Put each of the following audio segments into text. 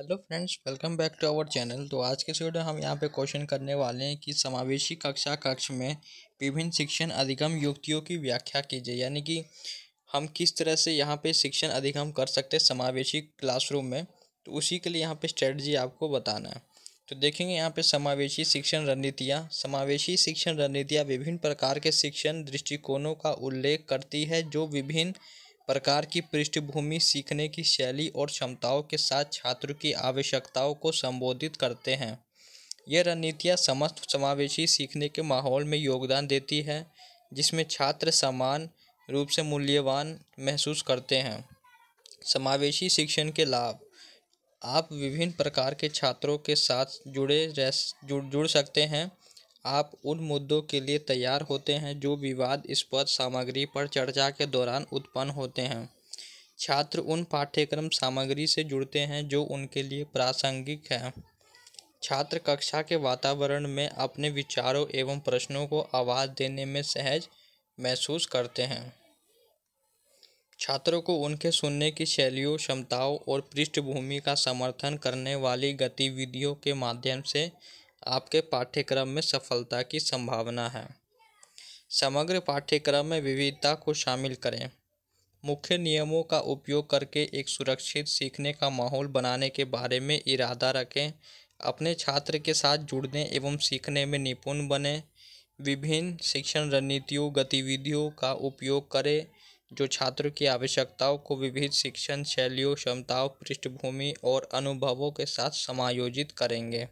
hello friends welcome back to our channel तो आज के वीडियो हम यहाँ पे क्वेश्चन करने वाले हैं कि समावेशी कक्षा कक्ष में विभिन्न शिक्षण अधिगम युक्तियों की व्याख्या कीजिए यानी कि हम किस तरह से यहाँ पे शिक्षण अधिगम कर सकते हैं समावेशी क्लासरूम में तो उसी के लिए यहाँ पे स्ट्रेटजी आपको बताना है तो देखेंगे यहाँ पर समावेशी शिक्षण रणनीतियाँ समावेशी शिक्षण रणनीतियाँ विभिन्न प्रकार के शिक्षण दृष्टिकोणों का उल्लेख करती है जो विभिन्न प्रकार की पृष्ठभूमि सीखने की शैली और क्षमताओं के साथ छात्र की आवश्यकताओं को संबोधित करते हैं यह रणनीतियाँ समस्त समावेशी सीखने के माहौल में योगदान देती है जिसमें छात्र समान रूप से मूल्यवान महसूस करते हैं समावेशी शिक्षण के लाभ आप विभिन्न प्रकार के छात्रों के साथ जुड़े रह जुड़ जुड़ सकते हैं आप उन मुद्दों के लिए तैयार होते हैं जो विवाद विवादास्पद सामग्री पर चर्चा के दौरान उत्पन्न होते हैं छात्र उन पाठ्यक्रम सामग्री से जुड़ते हैं जो उनके लिए प्रासंगिक हैं छात्र कक्षा के वातावरण में अपने विचारों एवं प्रश्नों को आवाज़ देने में सहज महसूस करते हैं छात्रों को उनके सुनने की शैलियों क्षमताओं और पृष्ठभूमि का समर्थन करने वाली गतिविधियों के माध्यम से आपके पाठ्यक्रम में सफलता की संभावना है समग्र पाठ्यक्रम में विविधता को शामिल करें मुख्य नियमों का उपयोग करके एक सुरक्षित सीखने का माहौल बनाने के बारे में इरादा रखें अपने छात्र के साथ जुड़ने एवं सीखने में निपुण बने विभिन्न शिक्षण रणनीतियों गतिविधियों का उपयोग करें जो छात्रों की आवश्यकताओं को विविध शिक्षण शैलियों क्षमताओं पृष्ठभूमि और अनुभवों के साथ समायोजित करेंगे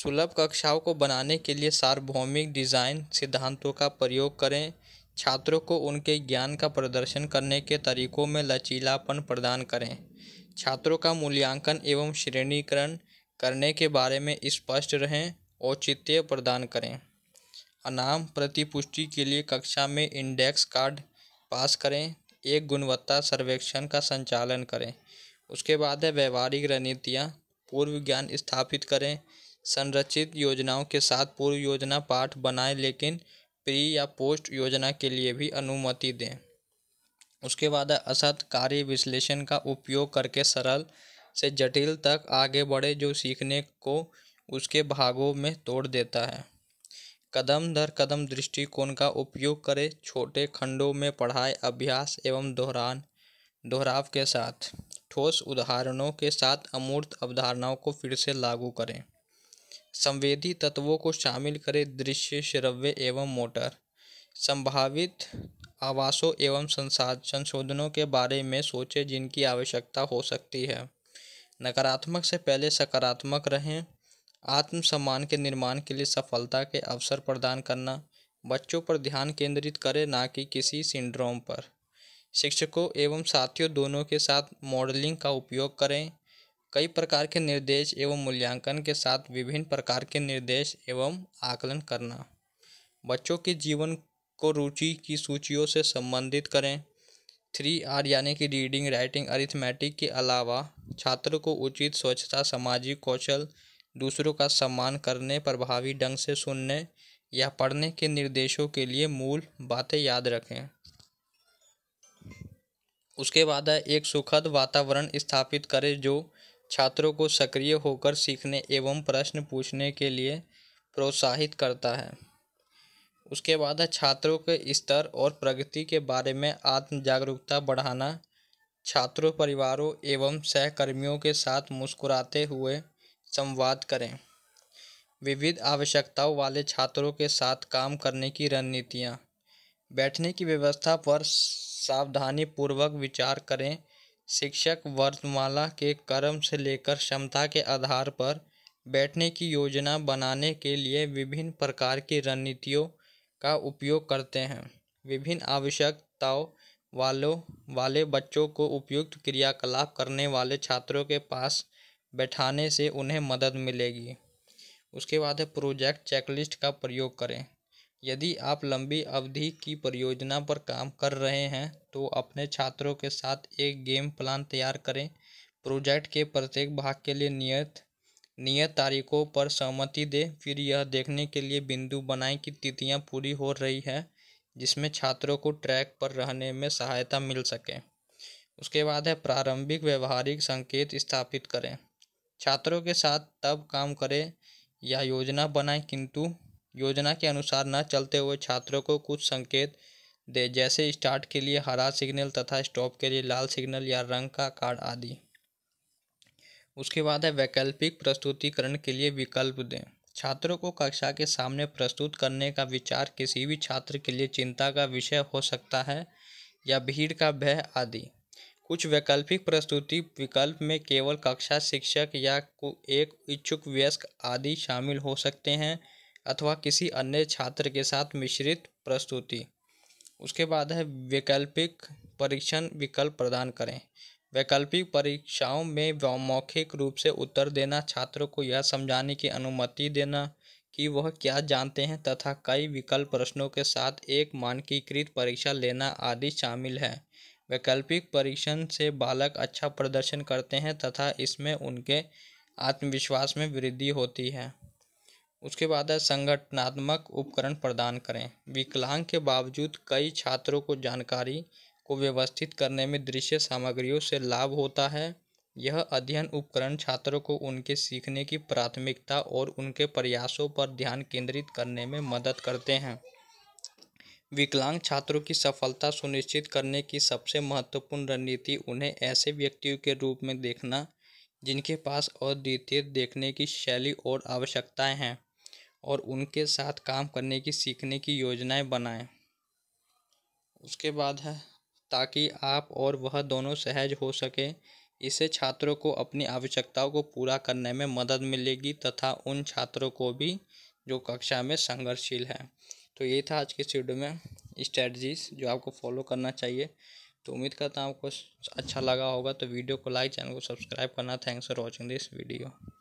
सुलभ कक्षाओं को बनाने के लिए सार्वभौमिक डिज़ाइन सिद्धांतों का प्रयोग करें छात्रों को उनके ज्ञान का प्रदर्शन करने के तरीकों में लचीलापन प्रदान करें छात्रों का मूल्यांकन एवं श्रेणीकरण करने के बारे में स्पष्ट रहें औचित्य प्रदान करें अनाम प्रतिपुष्टि के लिए कक्षा में इंडेक्स कार्ड पास करें एक गुणवत्ता सर्वेक्षण का संचालन करें उसके बाद है व्यवहारिक रणनीतियाँ पूर्व ज्ञान स्थापित करें संरचित योजनाओं के साथ पूर्व योजना पाठ बनाएं लेकिन प्री या पोस्ट योजना के लिए भी अनुमति दें उसके बाद असत कार्य विश्लेषण का उपयोग करके सरल से जटिल तक आगे बढ़े जो सीखने को उसके भागों में तोड़ देता है कदम दर कदम दृष्टिकोण का उपयोग करें छोटे खंडों में पढ़ाई अभ्यास एवं दोहरान दोहराव के साथ ठोस उदाहरणों के साथ अमूर्त अवधारणाओं को फिर से लागू करें संवेदी तत्वों को शामिल करें दृश्य श्रव्य एवं मोटर संभावित आवासों एवं संसाध संशोधनों के बारे में सोचें जिनकी आवश्यकता हो सकती है नकारात्मक से पहले सकारात्मक रहें आत्म सम्मान के निर्माण के लिए सफलता के अवसर प्रदान करना बच्चों पर ध्यान केंद्रित करें ना कि किसी सिंड्रोम पर शिक्षकों एवं साथियों दोनों के साथ मॉडलिंग का उपयोग करें कई प्रकार के निर्देश एवं मूल्यांकन के साथ विभिन्न प्रकार के निर्देश एवं आकलन करना बच्चों के जीवन को रुचि की सूचियों से संबंधित करें थ्री आर यानी कि रीडिंग राइटिंग अरिथमेटिक के अलावा छात्र को उचित स्वच्छता सामाजिक कौशल दूसरों का सम्मान करने प्रभावी ढंग से सुनने या पढ़ने के निर्देशों के लिए मूल बातें याद रखें उसके बाद है एक सुखद वातावरण स्थापित करें जो छात्रों को सक्रिय होकर सीखने एवं प्रश्न पूछने के लिए प्रोत्साहित करता है उसके बाद है छात्रों के स्तर और प्रगति के बारे में आत्म जागरूकता बढ़ाना छात्रों परिवारों एवं सहकर्मियों के साथ मुस्कुराते हुए संवाद करें विविध आवश्यकताओं वाले छात्रों के साथ काम करने की रणनीतियाँ बैठने की व्यवस्था पर सावधानी पूर्वक विचार करें शिक्षक वर्णमाला के क्रम से लेकर क्षमता के आधार पर बैठने की योजना बनाने के लिए विभिन्न प्रकार की रणनीतियों का उपयोग करते हैं विभिन्न आवश्यकताओं वालों वाले बच्चों को उपयुक्त क्रियाकलाप करने वाले छात्रों के पास बैठाने से उन्हें मदद मिलेगी उसके बाद है प्रोजेक्ट चेकलिस्ट का प्रयोग करें यदि आप लंबी अवधि की परियोजना पर काम कर रहे हैं तो अपने छात्रों के साथ एक गेम प्लान तैयार करें प्रोजेक्ट के प्रत्येक भाग के लिए नियत नियत तारीखों पर सहमति दें फिर यह देखने के लिए बिंदु बनाएं कि तिथियां पूरी हो रही है जिसमें छात्रों को ट्रैक पर रहने में सहायता मिल सके उसके बाद है प्रारंभिक व्यवहारिक संकेत स्थापित करें छात्रों के साथ तब काम करें या योजना बनाएं किंतु योजना के अनुसार न चलते हुए छात्रों को कुछ संकेत दे जैसे स्टार्ट के लिए हरा सिग्नल तथा स्टॉप के लिए लाल सिग्नल या रंग का कार्ड आदि उसके बाद है वैकल्पिक प्रस्तुतिकरण के लिए विकल्प दें छात्रों को कक्षा के सामने प्रस्तुत करने का विचार किसी भी छात्र के लिए चिंता का विषय हो सकता है या भीड़ का भय आदि कुछ वैकल्पिक प्रस्तुति विकल्प में केवल कक्षा शिक्षक या एक इच्छुक व्यस्क आदि शामिल हो सकते हैं अथवा किसी अन्य छात्र के साथ मिश्रित प्रस्तुति उसके बाद है वैकल्पिक परीक्षण विकल्प प्रदान करें वैकल्पिक परीक्षाओं में मौखिक रूप से उत्तर देना छात्रों को यह समझाने की अनुमति देना कि वह क्या जानते हैं तथा कई विकल्प प्रश्नों के साथ एक मानकीकृत परीक्षा लेना आदि शामिल है वैकल्पिक परीक्षण से बालक अच्छा प्रदर्शन करते हैं तथा इसमें उनके आत्मविश्वास में वृद्धि होती है उसके बाद है संगठनात्मक उपकरण प्रदान करें विकलांग के बावजूद कई छात्रों को जानकारी को व्यवस्थित करने में दृश्य सामग्रियों से लाभ होता है यह अध्ययन उपकरण छात्रों को उनके सीखने की प्राथमिकता और उनके प्रयासों पर ध्यान केंद्रित करने में मदद करते हैं विकलांग छात्रों की सफलता सुनिश्चित करने की सबसे महत्वपूर्ण रणनीति उन्हें ऐसे व्यक्तियों के रूप में देखना जिनके पास अद्वितीय देखने की शैली और आवश्यकताएं हैं और उनके साथ काम करने की सीखने की योजनाएं बनाएं उसके बाद है ताकि आप और वह दोनों सहज हो सके इससे छात्रों को अपनी आवश्यकताओं को पूरा करने में मदद मिलेगी तथा उन छात्रों को भी जो कक्षा में संघर्षशील हैं तो ये था आज के वीडियो में स्ट्रेटजीज जो आपको फॉलो करना चाहिए तो उम्मीद करता हूँ आपको अच्छा लगा होगा तो वीडियो को लाइक चैनल को सब्सक्राइब करना thanks for watching this video